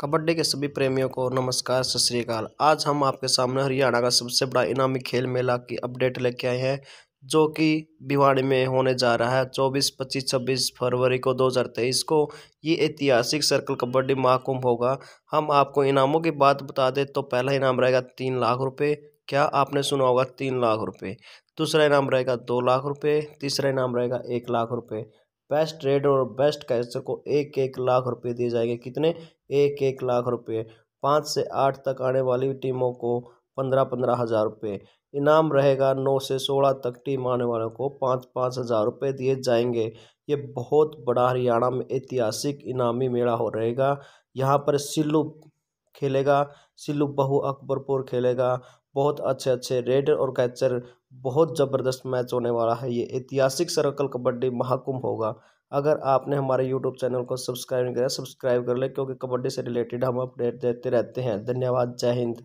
कबड्डी के सभी प्रेमियों को नमस्कार सत श्रीकाल आज हम आपके सामने हरियाणा का सबसे बड़ा इनामी खेल मेला की अपडेट लेके आए हैं जो कि भिवाड़ी में होने जा रहा है 24, 25, 26 फरवरी को 2023 को ये ऐतिहासिक सर्कल कबड्डी महाकुंभ होगा हम आपको इनामों की बात बता दें तो पहला इनाम रहेगा तीन लाख रुपये क्या आपने सुना होगा तीन लाख रुपये दूसरा इनाम रहेगा दो लाख रुपये तीसरा इनाम रहेगा एक लाख रुपये बेस्ट रेड और बेस्ट कैचर को एक एक लाख रुपए दिए जाएंगे कितने एक एक लाख रुपए पाँच से आठ तक आने वाली टीमों को पंद्रह पंद्रह हज़ार रुपये इनाम रहेगा नौ से सोलह तक टीम आने वालों को पाँच पाँच हज़ार रुपये दिए जाएंगे ये बहुत बड़ा हरियाणा में ऐतिहासिक इनामी मेला हो रहेगा यहाँ पर सिल्लू खेलेगा सिल्लू बहु अकबरपुर खेलेगा बहुत अच्छे अच्छे रेडर और कैचर बहुत ज़बरदस्त मैच होने वाला है ये ऐतिहासिक सर्कल कबड्डी महाकुंभ होगा अगर आपने हमारे यूट्यूब चैनल को सब्सक्राइब नहीं किया सब्सक्राइब कर ले क्योंकि कबड्डी से रिलेटेड हम अपडेट देते रहते हैं धन्यवाद जय हिंद